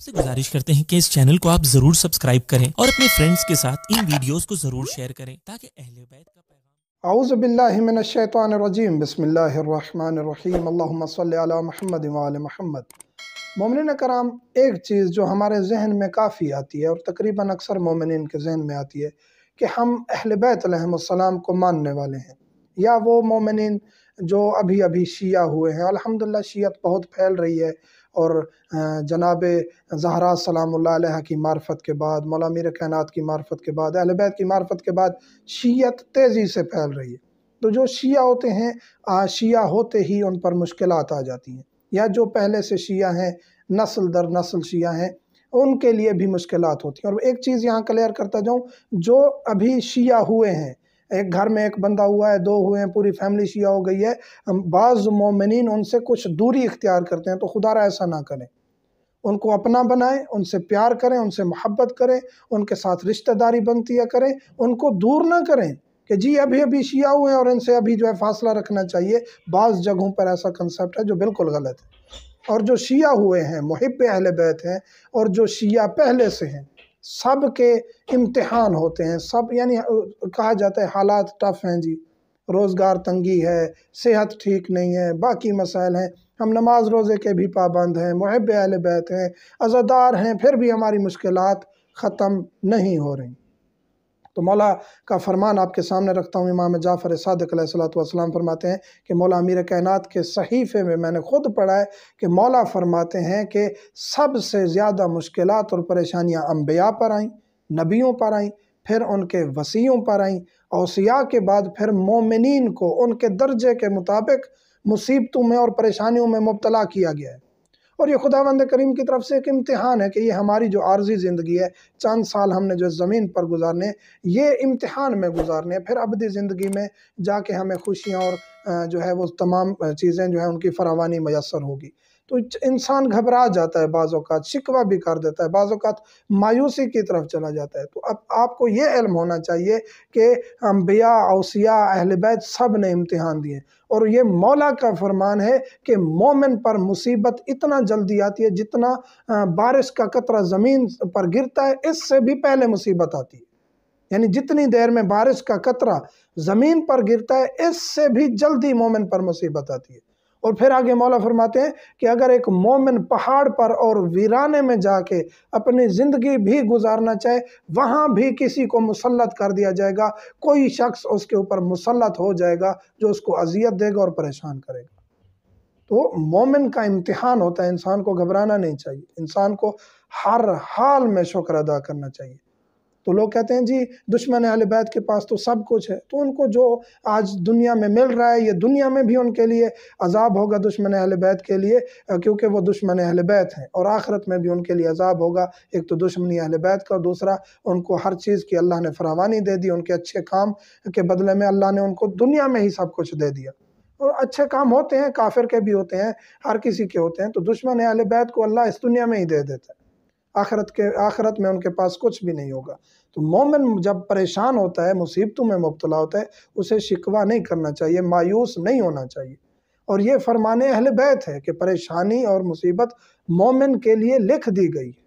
आपसे गुजारिश करते हैं कि इस चैनल को आप जरूर सब्सक्राइब करें और अपने फ्रेंड्स के साथ इन वीडियोस को जरूर शेयर करें ताकि अहले बैत का محمد وعلى محمد مؤمنین کرام ایک कराम एक चीज़ जो हमारे کافی में काफ़ी आती है और مومنین अक्सर मोमिन के آتی ہے आती है कि हम अहल السلام को मानने वाले हैं या वो مومنین जो अभी अभी شیعہ हुए हैं الحمدللہ شیعہ बहुत फैल रही है और जनाब जहरा सलाम्ल की मार्फत के बाद मौला मीर कायनात की मार्फत के बाद अहलबैत की मार्फत के बाद शीयत तेज़ी से फैल रही है तो जो शिया होते हैं शिया होते ही उन पर मुश्किल आ जाती हैं या जो पहले से शिया हैं नस्ल दर नस्ल शिया हैं उनके लिए भी मुश्किल होती हैं और एक चीज़ यहाँ क्लियर करता जाऊँ जो अभी शिया हुए हैं एक घर में एक बंदा हुआ है दो हुए हैं पूरी फैमिली शिया हो गई है बाज़ मोमिन उनसे कुछ दूरी इख्तियार करते हैं तो खुदा रहा ऐसा ना करें उनको अपना बनाएं उनसे प्यार करें उनसे मोहब्बत करें उनके साथ रिश्तेदारी बनती है करें उनको दूर ना करें कि जी अभी अभी शिया हुए हैं और इनसे अभी जो है फासला रखना चाहिए बाज़ जगहों पर ऐसा कंसेप्ट है जो बिल्कुल गलत है और जो शिया हुए हैं मुहब अहल बैत हैं और जो शिया पहले से हैं सब के इम्तहान होते हैं सब यानी कहा जाता है हालात टफ हैं जी रोज़गार तंगी है सेहत ठीक नहीं है बाकी मसाइल हैं हम नमाज रोज़े के भी पाबंद हैं महब अल बैत हैं अज़ादार हैं फिर भी हमारी मुश्किल ख़त्म नहीं हो रही तो मौला का फरमान आपके सामने रखता हूँ इमाम जाफ़र सदक़लाम फरमाते हैं कि मौला अमीर कायनात के सहीफ़े में मैंने ख़ुद पढ़ा है कि मौला फरमाते हैं कि सबसे ज़्यादा मुश्किल और परेशानियाँ अम्बिया पर आईं नबियों पर आईं फिर उनके वसीयों पर आईं असिया के बाद फिर मोमिन को उनके दर्जे के मुताबिक मुसीबतों में और परेशानियों में मुबतला किया गया है और ये खुदा बंद करीम की तरफ से एक इम्तहान है कि ये हमारी जो आर्जी ज़िंदगी है चंद साल हमने जो ज़मीन पर गुजारने ये इम्तहान में गुजारने फिर अबदी ज़िंदगी में जाके हमें खुशियाँ और जो है वो तमाम चीज़ें जो है उनकी फरावानी मैसर होगी तो इंसान घबरा जाता है बाज़ात शिकवा भी कर देता है बाज़ात मायूसी की तरफ चला जाता है तो अब आपको ये इल्म होना चाहिए कि अम्बिया अवसिया अहल बैत सब ने इम्तहान दिए और ये मौला का फरमान है कि मोमिन पर मुसीबत इतना जल्दी आती है जितना बारिश का कतरा ज़मीन पर गिरता है इससे भी पहले मुसीबत आती है यानी जितनी देर में बारिश का कतरा ज़मीन पर गिरता है इससे भी जल्दी मोमिन पर मुसीबत आती है और फिर आगे मौला फरमाते हैं कि अगर एक मोमिन पहाड़ पर और वीराने में जाके अपनी ज़िंदगी भी गुजारना चाहे वहाँ भी किसी को मुसलत कर दिया जाएगा कोई शख्स उसके ऊपर मुसलत हो जाएगा जो उसको अजियत देगा और परेशान करेगा तो मोमिन का इम्तहान होता है इंसान को घबराना नहीं चाहिए इंसान को हर हाल में शुक्र अदा करना चाहिए तो लोग कहते हैं जी दुश्मन अहल बैत के पास तो सब कुछ है तो उनको जो आज दुनिया में मिल रहा है ये दुनिया में भी उनके लिए अजाब होगा दुश्मन अहल बैत के लिए क्योंकि वो दुश्मन अहल बैत हैं और आखरत में भी उनके लिए अजाब होगा एक तो दुश्मनी अहल बैत का और दूसरा उनको हर चीज़ की अल्लाह ने फरावानी दे दी उनके अच्छे काम के बदले में अल्लाह ने उनको दुनिया में ही सब कुछ दे दिया और अच्छे काम होते हैं काफिर के भी होते हैं हर किसी के होते हैं तो दुश्मन अहल बैत को अल्लाह इस दुनिया में ही दे देता है आखरत के आखरत में उनके पास कुछ भी नहीं होगा तो मोमिन जब परेशान होता है मुसीबतों में मुबतला होता है उसे शिकवा नहीं करना चाहिए मायूस नहीं होना चाहिए और ये फरमान अहल बैत है कि परेशानी और मुसीबत मोमिन के लिए लिख दी गई है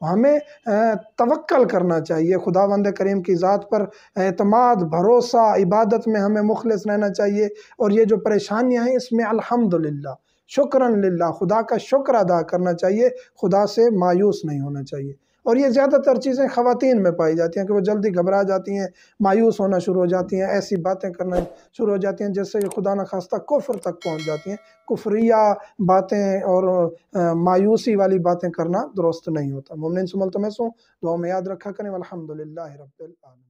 तो हमें तवक्ल करना चाहिए खुदा वंद करीम की ज़ात पर अतमाद भरोसा इबादत में हमें मुखलस रहना चाहिए और ये जो परेशानियाँ हैं इसमें अलहमदिल्ला शुक्र ला खुदा का शुक्र अदा करना चाहिए खुदा से मायूस नहीं होना चाहिए और ये ज़्यादातर चीज़ें ख़वान में पाई जाती हैं कि वो जल्दी घबरा जाती हैं मायूस होना शुरू हो जाती हैं ऐसी बातें करना शुरू हो जाती हैं जिससे कि खुदा न खास्ता कुफ्र तक पहुंच जाती हैं कुफरिया बातें और आ, मायूसी वाली बातें करना दुरुस्त नहीं होता मुमिन सुमल तमैसों दुआ में याद रखा करें अलहमदिल्ला रबी